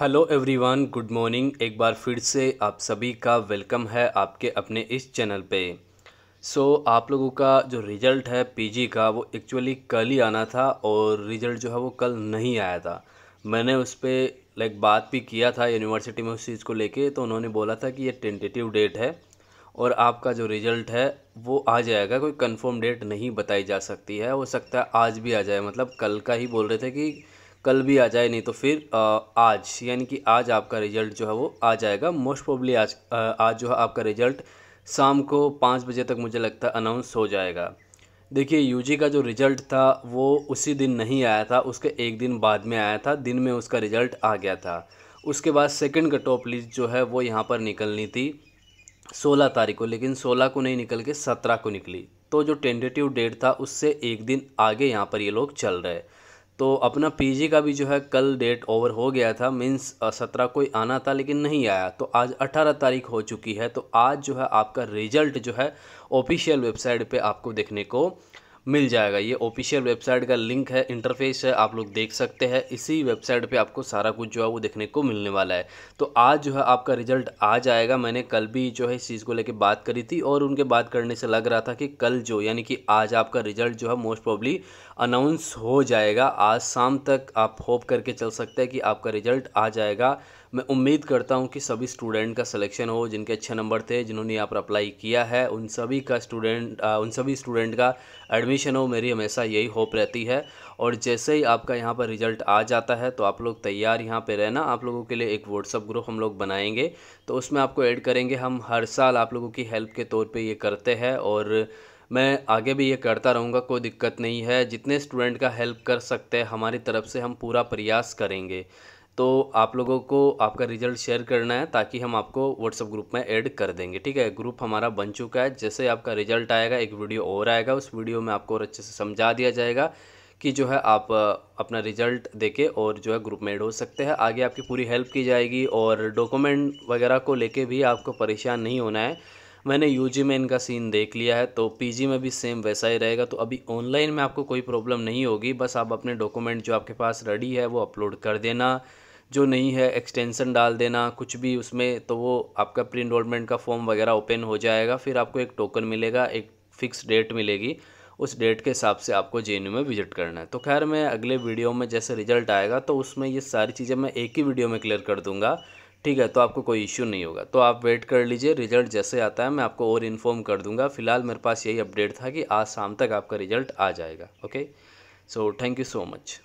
hello everyone good morning एक बार फिर से आप सभी का वेलकम है आपके अपने इस चैनल पे सो so, आप लोगों का जो रिज़ल्ट है पीजी का वो एक्चुअली कल ही आना था और रिज़ल्ट जो है वो कल नहीं आया था मैंने उस पर लाइक बात भी किया था यूनिवर्सिटी में उस चीज़ को लेके तो उन्होंने बोला था कि ये टेंटेटिव डेट है और आपका जो रिज़ल्ट है वो आ जाएगा कोई कन्फर्म डेट नहीं बताई जा सकती है हो सकता है आज भी आ जाए मतलब कल का ही बोल रहे थे कि कल भी आ जाए नहीं तो फिर आज यानी कि आज आपका रिजल्ट जो है वो आ जाएगा मोस्ट प्रॉब्ली आज आज जो है आपका रिजल्ट शाम को पाँच बजे तक मुझे लगता है अनाउंस हो जाएगा देखिए यूजी का जो रिज़ल्ट था वो उसी दिन नहीं आया था उसके एक दिन बाद में आया था दिन में उसका रिज़ल्ट आ गया था उसके बाद सेकंड का टॉप लिस्ट जो है वो यहाँ पर निकलनी थी सोलह तारीख को लेकिन सोलह को नहीं निकल के सत्रह को निकली तो जो टेंटेटिव डेट था उससे एक दिन आगे यहाँ पर ये लोग चल रहे तो अपना पीजी का भी जो है कल डेट ओवर हो गया था मीन्स सत्रह को ही आना था लेकिन नहीं आया तो आज अट्ठारह तारीख हो चुकी है तो आज जो है आपका रिजल्ट जो है ऑफिशियल वेबसाइट पे आपको देखने को मिल जाएगा ये ऑफिशियल वेबसाइट का लिंक है इंटरफेस है आप लोग देख सकते हैं इसी वेबसाइट पे आपको सारा कुछ जो है वो देखने को मिलने वाला है तो आज जो है आपका रिजल्ट आ जाएगा मैंने कल भी जो है इस चीज़ को लेकर बात करी थी और उनके बात करने से लग रहा था कि कल जो यानी कि आज आपका रिजल्ट जो है मोस्ट प्रॉब्ली अनाउंस हो जाएगा आज शाम तक आप होप करके चल सकते हैं कि आपका रिजल्ट आ जाएगा मैं उम्मीद करता हूं कि सभी स्टूडेंट का सिलेक्शन हो जिनके अच्छे नंबर थे जिन्होंने यहाँ पर अप्लाई किया है उन सभी का स्टूडेंट उन सभी स्टूडेंट का एडमिट एडमिशन हो मेरी हमेशा यही होप रहती है और जैसे ही आपका यहाँ पर रिजल्ट आ जाता है तो आप लोग तैयार यहाँ पे रहना आप लोगों के लिए एक व्हाट्सअप ग्रुप हम लोग बनाएंगे तो उसमें आपको ऐड करेंगे हम हर साल आप लोगों की हेल्प के तौर पर ये करते हैं और मैं आगे भी ये करता रहूँगा कोई दिक्कत नहीं है जितने स्टूडेंट का हेल्प कर सकते हैं हमारी तरफ से हम पूरा प्रयास करेंगे तो आप लोगों को आपका रिजल्ट शेयर करना है ताकि हम आपको व्हाट्सअप ग्रुप में ऐड कर देंगे ठीक है ग्रुप हमारा बन चुका है जैसे आपका रिजल्ट आएगा एक वीडियो और आएगा उस वीडियो में आपको और अच्छे से समझा दिया जाएगा कि जो है आप अपना रिजल्ट देके और जो है ग्रुप में ऐड हो सकते हैं आगे आपकी पूरी हेल्प की जाएगी और डॉक्यूमेंट वगैरह को लेके भी आपको परेशान नहीं होना है मैंने यूजी में इनका सीन देख लिया है तो पीजी में भी सेम वैसा ही रहेगा तो अभी ऑनलाइन में आपको कोई प्रॉब्लम नहीं होगी बस आप अपने डॉक्यूमेंट जो आपके पास रेडी है वो अपलोड कर देना जो नहीं है एक्सटेंसन डाल देना कुछ भी उसमें तो वो आपका प्री इनरोलमेंट का फॉर्म वगैरह ओपन हो जाएगा फिर आपको एक टोकन मिलेगा एक फ़िक्स डेट मिलेगी उस डेट के हिसाब से आपको जे में विजिट करना है तो खैर मैं अगले वीडियो में जैसे रिजल्ट आएगा तो उसमें ये सारी चीज़ें मैं एक ही वीडियो में क्लियर कर दूंगा ठीक है तो आपको कोई इश्यू नहीं होगा तो आप वेट कर लीजिए रिजल्ट जैसे आता है मैं आपको और इन्फॉर्म कर दूंगा फिलहाल मेरे पास यही अपडेट था कि आज शाम तक आपका रिजल्ट आ जाएगा okay so thank you so much